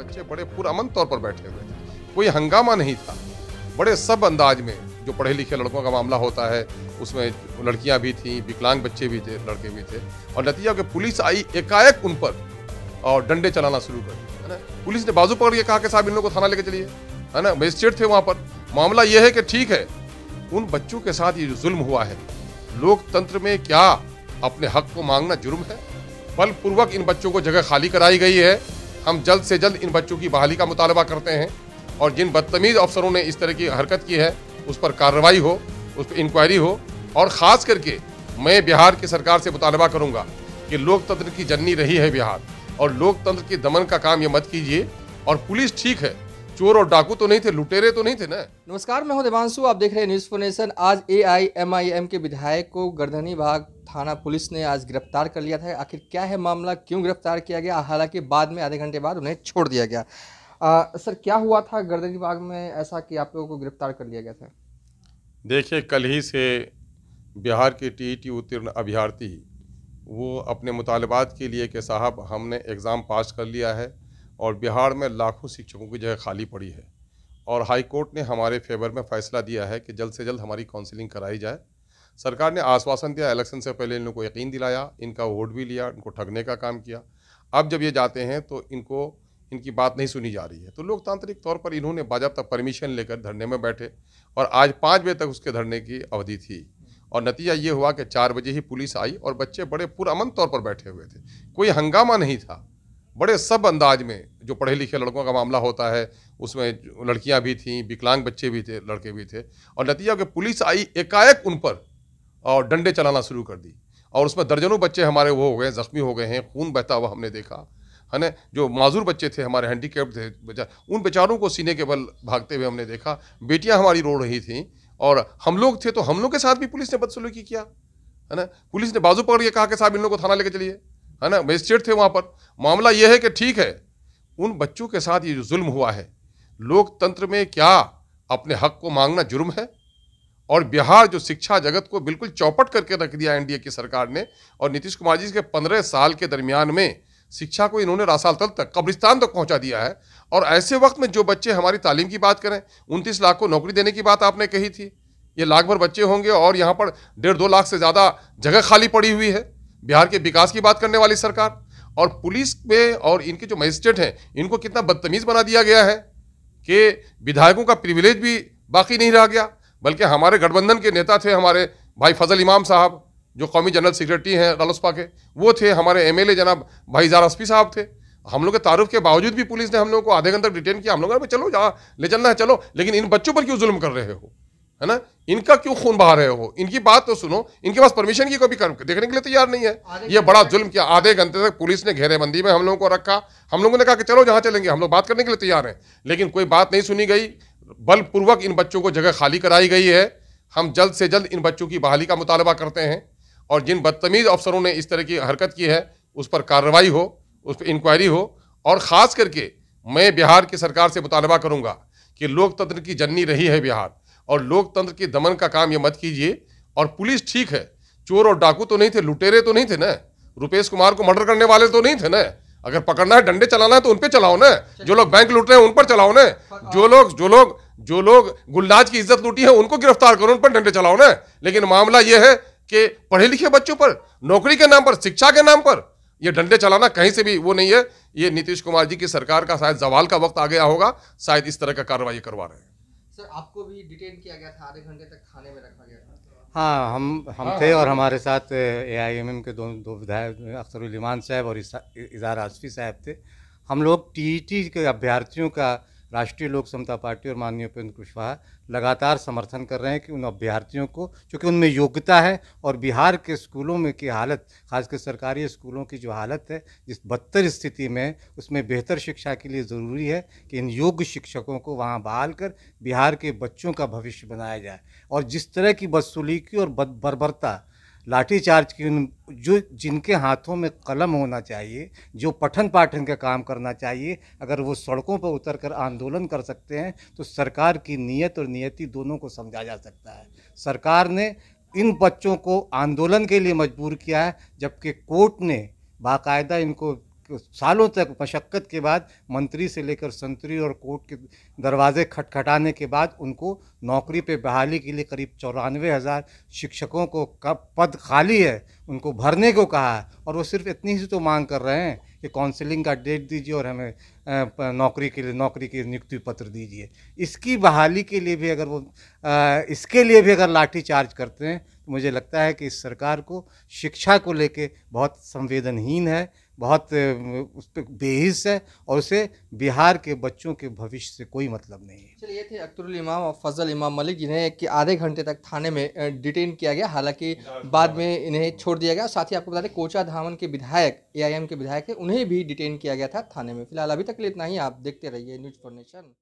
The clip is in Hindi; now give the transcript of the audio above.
बच्चे बड़े पुरअमन तौर पर बैठे हुए थे कोई हंगामा नहीं था बड़े सब अंदाज में जो पढ़े लिखे लड़कों का मामला होता है उसमें लड़कियां भी थीं विकलांग बच्चे भी थे लड़के भी थे और नतीजा के पुलिस आई एकाएक उन पर और डंडे चलाना शुरू कर दिया है ना पुलिस ने बाजू पकड़ के कहा कि साहब इन लोगों को थाना लेके चलिए है ना मजिस्ट्रेट थे वहाँ पर मामला ये है कि ठीक है उन बच्चों के साथ ये जो जुल्म हुआ है लोकतंत्र में क्या अपने हक को मांगना जुर्म है बलपूर्वक इन बच्चों को जगह खाली कराई गई है हम जल्द से जल्द इन बच्चों की बहाली का मुतालबा करते हैं और जिन बदतमीज़ अफसरों ने इस तरह की हरकत की है उस पर कार्रवाई हो उस पर इंक्वायरी हो और ख़ास करके मैं बिहार की सरकार से मुतालबा करूँगा कि लोकतंत्र की जननी रही है बिहार और लोकतंत्र के दमन का काम ये मत कीजिए और पुलिस ठीक है चोर और डाकू तो नहीं थे लुटेरे तो नहीं थे ना नमस्कार मैं हूं देवांशु आप देख रहे हैं न्यूज फोनेशन आज ए के विधायक को गर्दनी भाग थाना पुलिस ने आज गिरफ्तार कर लिया था आखिर क्या है मामला क्यों गिरफ्तार किया गया हालांकि बाद में आधे घंटे बाद उन्हें छोड़ दिया गया आ, सर क्या हुआ था गर्दनी बाग में ऐसा कि आप लोगों को गिरफ्तार कर लिया गया था देखिए कल ही से बिहार के टीईटी उत्तीर्ण अभ्यर्थी वो अपने मुतालबात के लिए कि साहब हमने एग्ज़ाम पास कर लिया है और बिहार में लाखों शिक्षकों की जगह खाली पड़ी है और हाई कोर्ट ने हमारे फेवर में फैसला दिया है कि जल्द से जल्द हमारी काउंसलिंग कराई जाए सरकार ने आश्वासन दिया इलेक्शन से पहले इन लोगों को यकीन दिलाया इनका वोट भी लिया इनको ठगने का काम किया अब जब ये जाते हैं तो इनको इनकी बात नहीं सुनी जा रही है तो लोकतांत्रिक तौर पर इन्होंने बाजाबा परमिशन लेकर धरने में बैठे और आज पाँच बजे तक उसके धरने की अवधि थी और नतीजा ये हुआ कि चार बजे ही पुलिस आई और बच्चे बड़े पुरअमन तौर पर बैठे हुए थे कोई हंगामा नहीं था बड़े सब अंदाज में जो पढ़े लिखे लड़कों का मामला होता है उसमें लड़कियां भी थीं विकलांग बच्चे भी थे लड़के भी थे और नतीजा के पुलिस आई एकाएक उन पर और डंडे चलाना शुरू कर दी और उसमें दर्जनों बच्चे हमारे वो हो गए ज़ख्मी हो गए हैं खून बहता हुआ हमने देखा है ना जो माजूर बच्चे थे हमारे हैंडीकेप थे बच्चा उन बेचारों को सीने के बल भागते हुए हमने देखा बेटियाँ हमारी रो रही थी और हम लोग थे तो हम लोग के साथ भी पुलिस ने बदसलूकी किया है ना पुलिस ने बाजू पकड़ के कहा कि साहब इन लोग को थाना लेके चलिए है ना मजिस्ट्रेट थे वहाँ पर मामला यह है कि ठीक है उन बच्चों के साथ ये जो जुल्म हुआ है लोकतंत्र में क्या अपने हक को मांगना जुर्म है और बिहार जो शिक्षा जगत को बिल्कुल चौपट करके रख दिया एनडीए की सरकार ने और नीतीश कुमार जी के पंद्रह साल के दरमियान में शिक्षा को इन्होंने रासाल तल तक कब्रिस्तान तक पहुंचा दिया है और ऐसे वक्त में जो बच्चे हमारी तालीम की बात करें उनतीस लाख को नौकरी देने की बात आपने कही थी ये लाख भर बच्चे होंगे और यहाँ पर डेढ़ दो लाख से ज़्यादा जगह खाली पड़ी हुई है बिहार के विकास की बात करने वाली सरकार और पुलिस में और इनके जो मजिस्ट्रेट हैं इनको कितना बदतमीज़ बना दिया गया है कि विधायकों का प्रिविलेज भी बाकी नहीं रह गया बल्कि हमारे गठबंधन के नेता थे हमारे भाई फजल इमाम साहब जो कौमी जनरल सेक्रेटरी हैं रालोसपा के वो थे हमारे एमएलए जनाब भाई जारासफी साहब थे हम लोग के तारुफ के बावजूद भी पुलिस ने हम लोगों को आधे घंटे डिटेन किया हम लोगों ने चलो जहाँ ले चलना है चलो लेकिन इन बच्चों पर क्यों जुल्म कर रहे हो है ना इनका क्यों खून बहा रहे हो इनकी बात तो सुनो इनके पास परमिशन की कभी देखने के लिए तैयार नहीं है ये बड़ा जुल्म किया आधे घंटे तक पुलिस ने घेरेबंदी में हम लोगों को रखा हम लोगों ने कहा कि चलो जहाँ चलेंगे हम लोग बात करने के लिए तैयार हैं लेकिन कोई बात नहीं सुनी गई बलपूर्वक इन बच्चों को जगह खाली कराई गई है हम जल्द से जल्द इन बच्चों की बहाली का मुतालबा करते हैं और जिन बदतमीज़ अफसरों ने इस तरह की हरकत की है उस पर कार्रवाई हो उस पर इंक्वायरी हो और ख़ास करके मैं बिहार की सरकार से मुतालबा करूँगा कि लोकतंत्र की जननी रही है बिहार और लोकतंत्र के दमन का काम ये मत कीजिए और पुलिस ठीक है चोर और डाकू तो नहीं थे लुटेरे तो नहीं थे ना रुपेश कुमार को मर्डर करने वाले तो नहीं थे ना अगर पकड़ना है डंडे चलाना है तो उनपे चलाओ ना जो लोग बैंक लूट रहे हैं उन पर चलाओ ना जो लोग जो लोग जो लोग गुलनाज की इज्जत लूटी है उनको गिरफ्तार करो उन पर डंडे चलाओ ना लेकिन मामला यह है कि पढ़े लिखे बच्चों पर नौकरी के नाम पर शिक्षा के नाम पर ये डंडे चलाना कहीं से भी वो नहीं है ये नीतीश कुमार जी की सरकार का शायद जवाल का वक्त आ गया होगा शायद इस तरह का कार्रवाई करवा रहे हैं सर आपको भी डिटेन किया गया था आधे घंटे तक थाने में रखा गया था हाँ हम हम हाँ, थे हाँ, और हाँ। हमारे साथ ए आई एम एम के दो दो विधायक अख्तर इमान साहब और इजार आसफी साहब थे हम लोग टी ई टी के अभ्यर्थियों का राष्ट्रीय लोक समता पार्टी और माननीय उपेंद्र कुशवाहा लगातार समर्थन कर रहे हैं कि उन अभ्यर्थियों को चूँकि उनमें योग्यता है और बिहार के स्कूलों में की हालत खासकर सरकारी स्कूलों की जो हालत है जिस बदतर स्थिति में उसमें बेहतर शिक्षा के लिए ज़रूरी है कि इन योग्य शिक्षकों को वहाँ बहाल कर बिहार के बच्चों का भविष्य बनाया जाए और जिस तरह की बदसुलीकी और बर्बरता लाठी चार्ज की जो जिनके हाथों में कलम होना चाहिए जो पठन पाठन का काम करना चाहिए अगर वो सड़कों पर उतर कर आंदोलन कर सकते हैं तो सरकार की नीयत और नियति दोनों को समझा जा सकता है सरकार ने इन बच्चों को आंदोलन के लिए मजबूर किया है जबकि कोर्ट ने बाकायदा इनको सालों तक मशक्क़त के बाद मंत्री से लेकर संतरी और कोर्ट के दरवाजे खटखटाने के बाद उनको नौकरी पे बहाली के लिए करीब चौरानवे हज़ार शिक्षकों को का पद खाली है उनको भरने को कहा है और वो सिर्फ इतनी ही तो मांग कर रहे हैं कि काउंसलिंग का डेट दीजिए और हमें नौकरी के लिए नौकरी के नियुक्ति पत्र दीजिए इसकी बहाली के लिए भी अगर वो इसके लिए भी अगर लाठी चार्ज करते हैं तो मुझे लगता है कि इस सरकार को शिक्षा को लेके बहुत संवेदनहीन है बहुत उस पर बेहिस है और उसे बिहार के बच्चों के भविष्य से कोई मतलब नहीं है चलिए ये थे अख्तरुल इमाम और फजल इमाम मलिक जिन्हें कि आधे घंटे तक थाने में डिटेन किया गया हालांकि बाद में इन्हें छोड़ दिया गया साथ ही आपको बता दें कोचा धामन के विधायक ए के विधायक है उन्हें भी डिटेन किया गया था थाने में फिलहाल अभी तक लिए इतना ही आप देखते रहिए न्यूज़ फॉर नेशन